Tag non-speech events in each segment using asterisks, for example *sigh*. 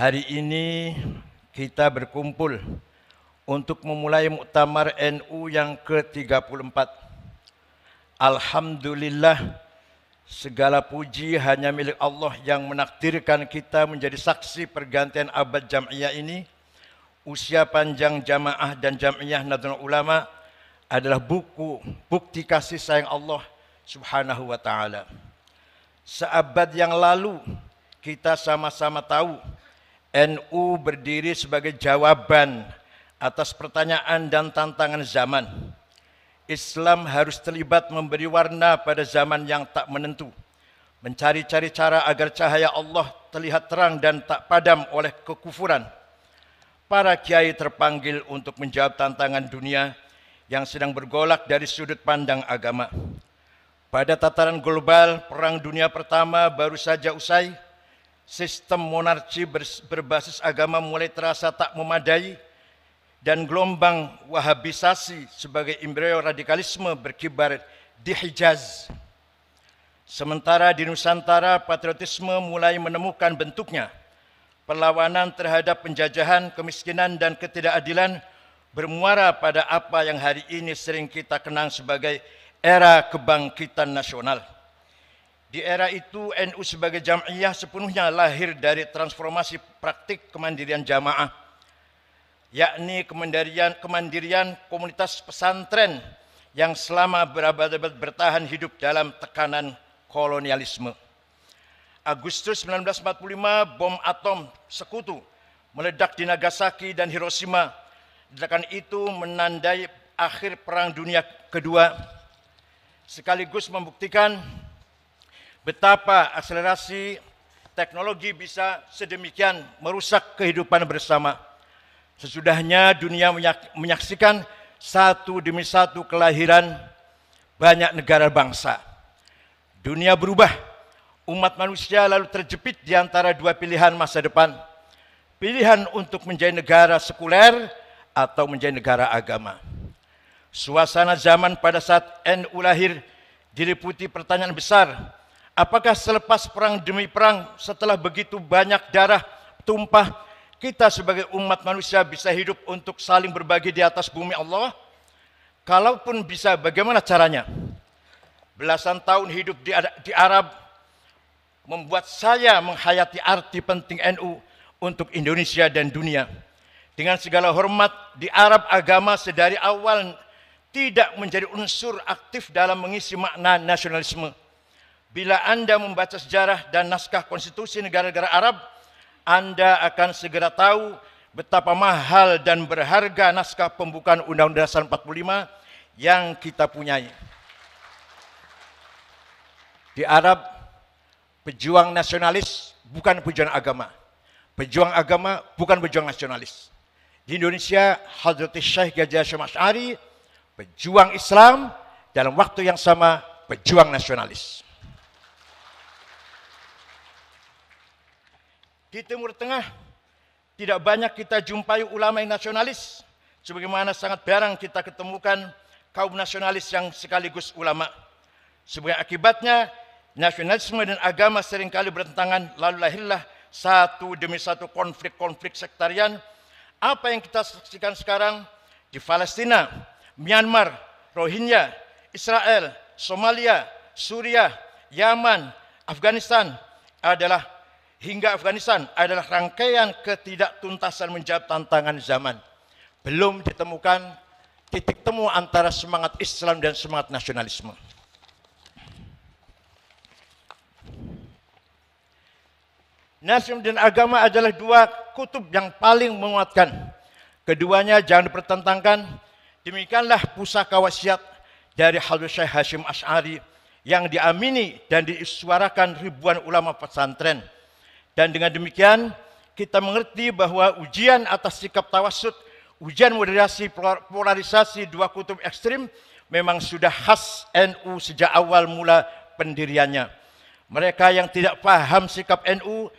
Hari ini kita berkumpul untuk memulai Muktamar NU yang ke-34. Alhamdulillah segala puji hanya milik Allah yang menakdirkan kita menjadi saksi pergantian abad jamiah ini. Usia panjang jamaah dan jamiah Nahdlatul Ulama adalah buku bukti kasih sayang Allah Subhanahu wa taala. Seabad yang lalu kita sama-sama tahu NU berdiri sebagai jawaban atas pertanyaan dan tantangan zaman. Islam harus terlibat memberi warna pada zaman yang tak menentu, mencari-cari cara agar cahaya Allah terlihat terang dan tak padam oleh kekufuran. Para kiai terpanggil untuk menjawab tantangan dunia yang sedang bergolak dari sudut pandang agama. Pada tataran global, Perang Dunia Pertama baru saja usai sistem monarki berbasis agama mulai terasa tak memadai dan gelombang wahabisasi sebagai embrio radikalisme berkibar di Hijaz. Sementara di Nusantara patriotisme mulai menemukan bentuknya. Perlawanan terhadap penjajahan, kemiskinan dan ketidakadilan bermuara pada apa yang hari ini sering kita kenang sebagai era kebangkitan nasional. Di era itu NU sebagai jamiah sepenuhnya lahir dari transformasi praktik kemandirian jamaah yakni kemandirian kemandirian komunitas pesantren yang selama berabad-abad bertahan hidup dalam tekanan kolonialisme. Agustus 1945 bom atom sekutu meledak di Nagasaki dan Hiroshima. Ledakan itu menandai akhir perang dunia kedua sekaligus membuktikan betapa akselerasi teknologi bisa sedemikian merusak kehidupan bersama. Sesudahnya dunia menyaksikan satu demi satu kelahiran banyak negara bangsa. Dunia berubah, umat manusia lalu terjepit di antara dua pilihan masa depan. Pilihan untuk menjadi negara sekuler atau menjadi negara agama. Suasana zaman pada saat NU lahir diliputi pertanyaan besar Apakah selepas perang demi perang, setelah begitu banyak darah tumpah, kita sebagai umat manusia bisa hidup untuk saling berbagi di atas bumi Allah? Kalaupun bisa, bagaimana caranya? Belasan tahun hidup di, Arab membuat saya menghayati arti penting NU untuk Indonesia dan dunia. Dengan segala hormat, di Arab agama sedari awal tidak menjadi unsur aktif dalam mengisi makna nasionalisme Bila Anda membaca sejarah dan naskah konstitusi negara-negara Arab, Anda akan segera tahu betapa mahal dan berharga naskah pembukaan Undang-Undang Dasar 45 yang kita punyai. Di Arab, pejuang nasionalis bukan pejuang agama. Pejuang agama bukan pejuang nasionalis. Di Indonesia, Hadrat Syekh Gajah Syamash'ari, pejuang Islam, dalam waktu yang sama pejuang nasionalis. Di Timur Tengah tidak banyak kita jumpai ulama yang nasionalis sebagaimana sangat jarang kita ketemukan kaum nasionalis yang sekaligus ulama. Sebagai akibatnya nasionalisme dan agama seringkali bertentangan lalu lahirlah satu demi satu konflik-konflik sektarian. Apa yang kita saksikan sekarang di Palestina, Myanmar, Rohingya, Israel, Somalia, Suriah, Yaman, Afghanistan adalah hingga Afghanistan adalah rangkaian ketidaktuntasan menjawab tantangan zaman. Belum ditemukan titik temu antara semangat Islam dan semangat nasionalisme. Nasim dan agama adalah dua kutub yang paling menguatkan. Keduanya jangan dipertentangkan. Demikianlah pusaka wasiat dari Hadrat Syekh Hashim Ash'ari yang diamini dan disuarakan ribuan ulama pesantren. Dan dengan demikian, kita mengerti bahwa ujian atas sikap tawasud, ujian moderasi polarisasi dua kutub ekstrim memang sudah khas NU sejak awal mula pendiriannya. Mereka yang tidak paham sikap NU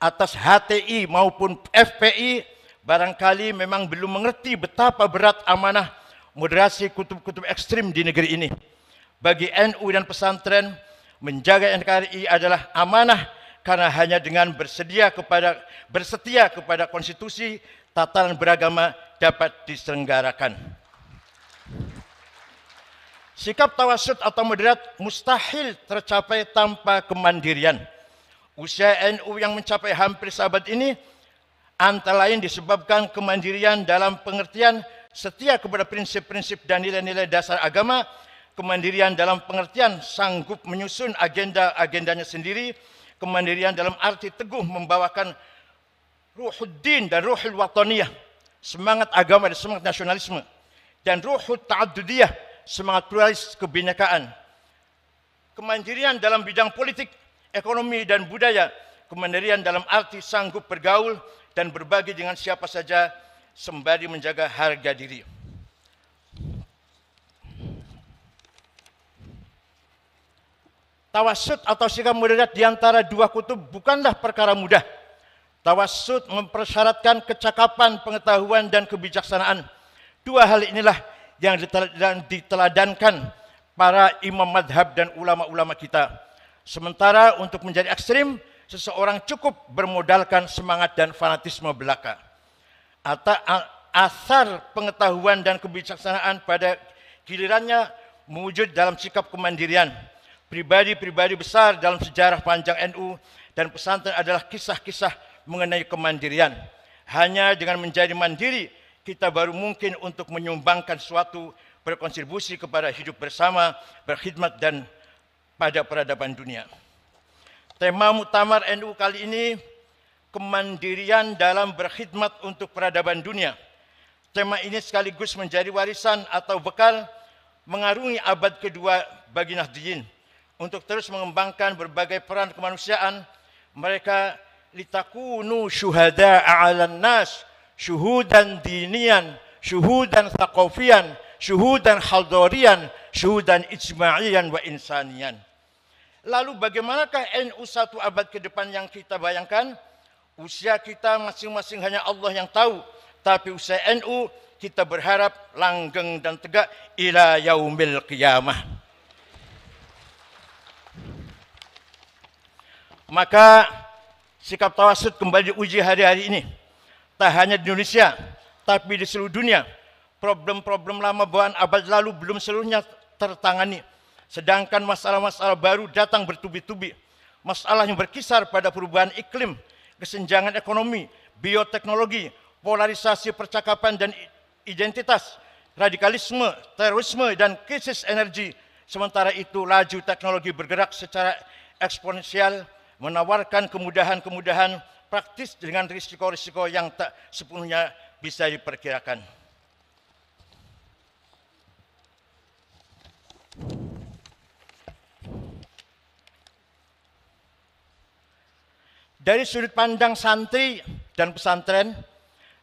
atas HTI maupun FPI barangkali memang belum mengerti betapa berat amanah moderasi kutub-kutub ekstrim di negeri ini. Bagi NU dan pesantren, menjaga NKRI adalah amanah karena hanya dengan bersedia kepada bersetia kepada konstitusi tatanan beragama dapat diselenggarakan. Sikap tawasud atau moderat mustahil tercapai tanpa kemandirian. Usia NU yang mencapai hampir sahabat ini antara lain disebabkan kemandirian dalam pengertian setia kepada prinsip-prinsip dan nilai-nilai dasar agama, kemandirian dalam pengertian sanggup menyusun agenda-agendanya sendiri, kemandirian dalam arti teguh membawakan ruhuddin dan ruhul wataniyah, semangat agama dan semangat nasionalisme, dan ruhul ta'addudiyah, semangat pluralis kebinekaan. Kemandirian dalam bidang politik, ekonomi, dan budaya, kemandirian dalam arti sanggup bergaul dan berbagi dengan siapa saja sembari menjaga harga diri. Tawasud atau sikap moderat di antara dua kutub bukanlah perkara mudah. Tawasud mempersyaratkan kecakapan, pengetahuan, dan kebijaksanaan. Dua hal inilah yang diteladankan para imam madhab dan ulama-ulama kita. Sementara untuk menjadi ekstrim, seseorang cukup bermodalkan semangat dan fanatisme belaka. Atau asar pengetahuan dan kebijaksanaan pada gilirannya mewujud dalam sikap kemandirian pribadi-pribadi besar dalam sejarah panjang NU dan pesantren adalah kisah-kisah mengenai kemandirian. Hanya dengan menjadi mandiri, kita baru mungkin untuk menyumbangkan suatu berkontribusi kepada hidup bersama, berkhidmat dan pada peradaban dunia. Tema muktamar NU kali ini kemandirian dalam berkhidmat untuk peradaban dunia. Tema ini sekaligus menjadi warisan atau bekal mengarungi abad kedua bagi Nahdiyin untuk terus mengembangkan berbagai peran kemanusiaan mereka litakunu syuhada 'alan nas syuhudan dinian syuhudan thaqafiyan syuhudan hadarian syuhudan ijma'iyan wa insanian lalu bagaimanakah NU satu abad ke depan yang kita bayangkan usia kita masing-masing hanya Allah yang tahu tapi usia NU kita berharap langgeng dan tegak ila yaumil qiyamah Maka sikap tawasud kembali diuji hari-hari ini. Tak hanya di Indonesia, tapi di seluruh dunia. Problem-problem lama bawaan abad lalu belum seluruhnya tertangani. Sedangkan masalah-masalah baru datang bertubi-tubi. Masalah yang berkisar pada perubahan iklim, kesenjangan ekonomi, bioteknologi, polarisasi percakapan dan identitas, radikalisme, terorisme, dan krisis energi. Sementara itu, laju teknologi bergerak secara eksponensial, menawarkan kemudahan-kemudahan praktis dengan risiko-risiko yang tak sepenuhnya bisa diperkirakan. Dari sudut pandang santri dan pesantren,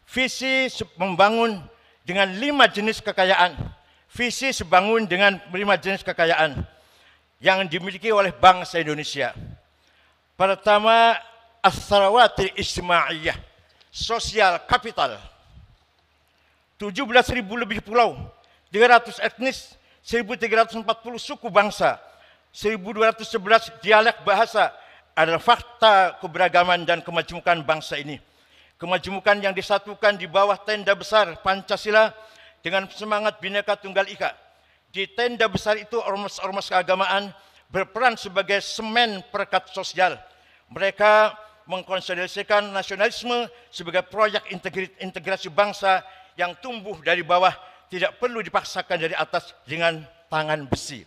visi membangun dengan lima jenis kekayaan. Visi sebangun dengan lima jenis kekayaan yang dimiliki oleh bangsa Indonesia. Pertama, Asrawatil salawatil sosial kapital. 17.000 lebih pulau, 300 etnis, 1.340 suku bangsa, 1.211 dialek bahasa adalah fakta keberagaman dan kemajemukan bangsa ini. Kemajemukan yang disatukan di bawah tenda besar Pancasila dengan semangat Bhinneka Tunggal Ika. Di tenda besar itu ormas-ormas keagamaan berperan sebagai semen perekat sosial. Mereka mengkonsolidasikan nasionalisme sebagai proyek integrasi bangsa yang tumbuh dari bawah tidak perlu dipaksakan dari atas dengan tangan besi.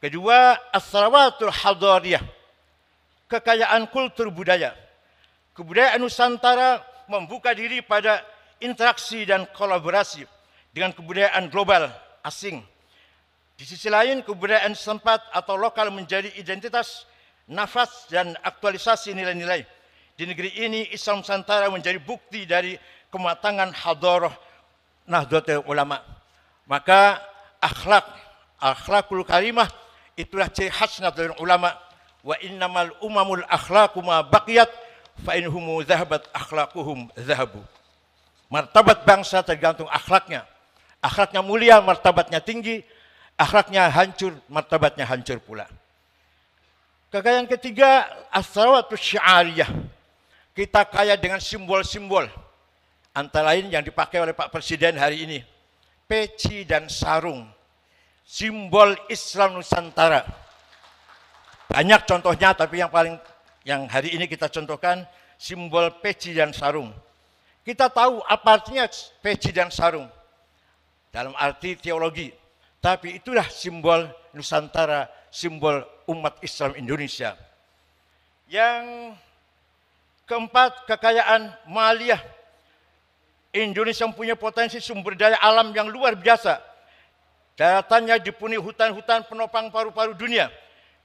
Kedua, asrawatul hadariyah, kekayaan kultur budaya. Kebudayaan Nusantara membuka diri pada interaksi dan kolaborasi dengan kebudayaan global asing di sisi lain, kebudayaan setempat atau lokal menjadi identitas, nafas, dan aktualisasi nilai-nilai. Di negeri ini, Islam Santara menjadi bukti dari kematangan hadoroh Nahdlatul Ulama. Maka akhlak, akhlakul karimah, itulah ciri khas Nahdlatul Ulama. Wa innamal umamul akhlaku ma baqiyat fa inhumu zahabat akhlakuhum zahabu. Martabat bangsa tergantung akhlaknya. Akhlaknya mulia, martabatnya tinggi, akhlaknya hancur, martabatnya hancur pula. Kekayaan ketiga, asrawatu syariah. Kita kaya dengan simbol-simbol. Antara lain yang dipakai oleh Pak Presiden hari ini. Peci dan sarung. Simbol Islam Nusantara. Banyak contohnya, tapi yang paling yang hari ini kita contohkan simbol peci dan sarung. Kita tahu apa artinya peci dan sarung. Dalam arti teologi, tapi itulah simbol Nusantara, simbol umat Islam Indonesia. Yang keempat, kekayaan maliah. Indonesia mempunyai potensi sumber daya alam yang luar biasa. Daratannya dipenuhi hutan-hutan penopang paru-paru dunia.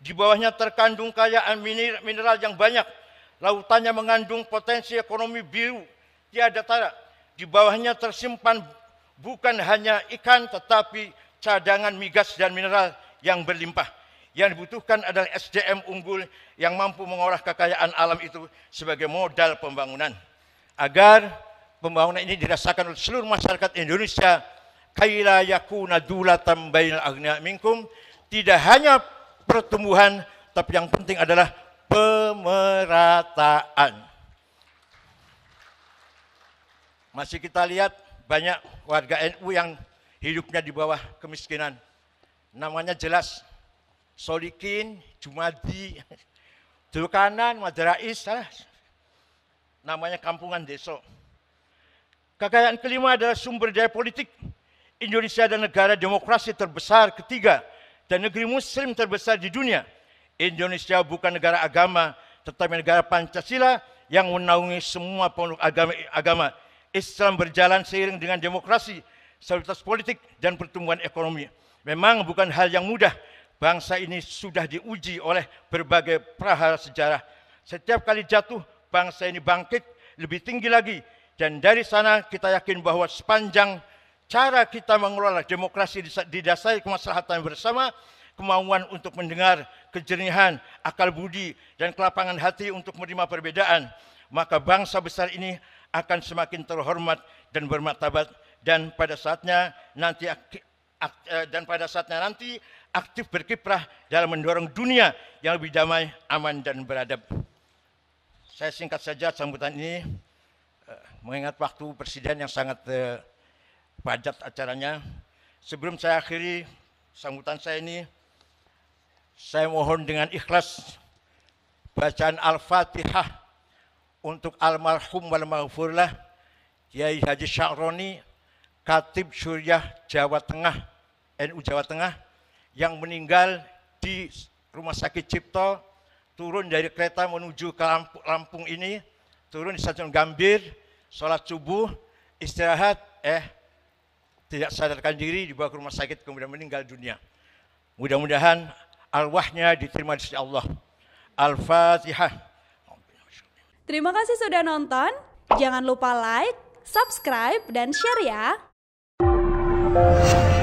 Di bawahnya terkandung kayaan mineral yang banyak. Lautannya mengandung potensi ekonomi biru tiada tara. Di bawahnya tersimpan bukan hanya ikan tetapi cadangan migas dan mineral yang berlimpah. Yang dibutuhkan adalah SDM unggul yang mampu mengolah kekayaan alam itu sebagai modal pembangunan. Agar pembangunan ini dirasakan oleh seluruh masyarakat Indonesia, kaila yakuna dula bainal agniya minkum, tidak hanya pertumbuhan, tapi yang penting adalah pemerataan. Masih kita lihat banyak warga NU yang hidupnya di bawah kemiskinan. Namanya jelas, Solikin, Jumadi, *laughs* Dulkanan, Madarais, namanya kampungan desa. Kekayaan kelima adalah sumber daya politik. Indonesia adalah negara demokrasi terbesar ketiga dan negeri muslim terbesar di dunia. Indonesia bukan negara agama, tetapi negara Pancasila yang menaungi semua penduduk agama. Islam berjalan seiring dengan demokrasi stabilitas politik dan pertumbuhan ekonomi. Memang bukan hal yang mudah. Bangsa ini sudah diuji oleh berbagai prahara sejarah. Setiap kali jatuh, bangsa ini bangkit lebih tinggi lagi. Dan dari sana kita yakin bahwa sepanjang cara kita mengelola demokrasi didasari kemaslahatan bersama, kemauan untuk mendengar, kejernihan, akal budi, dan kelapangan hati untuk menerima perbedaan, maka bangsa besar ini akan semakin terhormat dan bermartabat dan pada saatnya nanti aktif, eh, dan pada saatnya nanti aktif berkiprah dalam mendorong dunia yang lebih damai, aman dan beradab. Saya singkat saja sambutan ini eh, mengingat waktu presiden yang sangat eh, padat acaranya. Sebelum saya akhiri sambutan saya ini, saya mohon dengan ikhlas bacaan Al-Fatihah untuk almarhum wal maghfurlah Kiai Haji Syahroni Katib Syuriah Jawa Tengah, NU Jawa Tengah yang meninggal di Rumah Sakit Cipto turun dari kereta menuju ke Lampung, Lampung ini, turun di Stasiun Gambir, sholat subuh, istirahat, eh tidak sadarkan diri dibawa ke rumah sakit kemudian meninggal dunia. Mudah-mudahan arwahnya diterima di sisi Allah. Al-Fatihah. Terima kasih sudah nonton. Jangan lupa like, subscribe, dan share ya. Thank you.